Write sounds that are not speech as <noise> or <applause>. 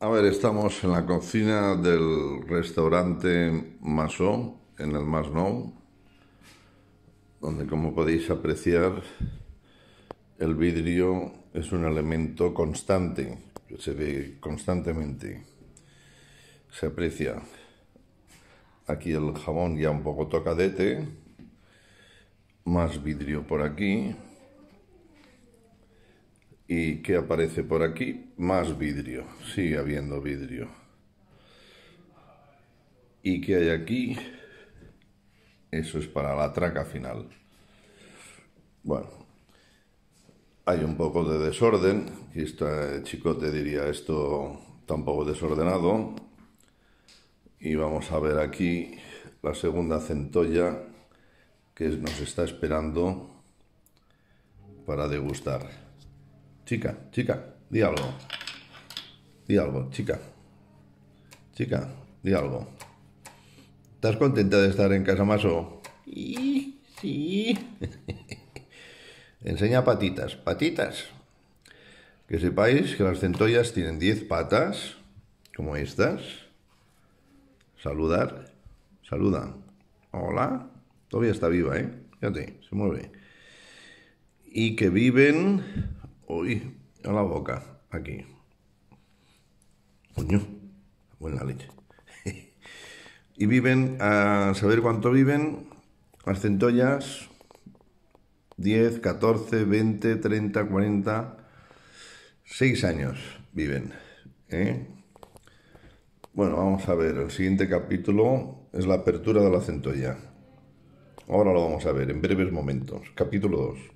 A ver, estamos en la cocina del restaurante Masó, en el Masnou, donde como podéis apreciar, el vidrio es un elemento constante, se ve constantemente, se aprecia. Aquí el jabón ya un poco tocadete, más vidrio por aquí, ¿Y qué aparece por aquí? Más vidrio. Sigue habiendo vidrio. ¿Y qué hay aquí? Eso es para la traca final. Bueno, hay un poco de desorden. Y este te diría esto tampoco desordenado. Y vamos a ver aquí la segunda centolla que nos está esperando para degustar. Chica, chica, di algo. Di algo, chica. Chica, di algo. ¿Estás contenta de estar en casa, Maso? Sí. sí. <laughs> Enseña patitas, patitas. Que sepáis que las centollas tienen 10 patas, como estas. Saludar, saluda. Hola. Todavía está viva, ¿eh? Fíjate, se mueve. Y que viven Uy, a la boca, aquí. Coño, buena leche. <laughs> y viven, a saber cuánto viven, las centollas, 10, 14, 20, 30, 40, 6 años viven. ¿eh? Bueno, vamos a ver, el siguiente capítulo es la apertura de la centolla. Ahora lo vamos a ver en breves momentos. Capítulo 2.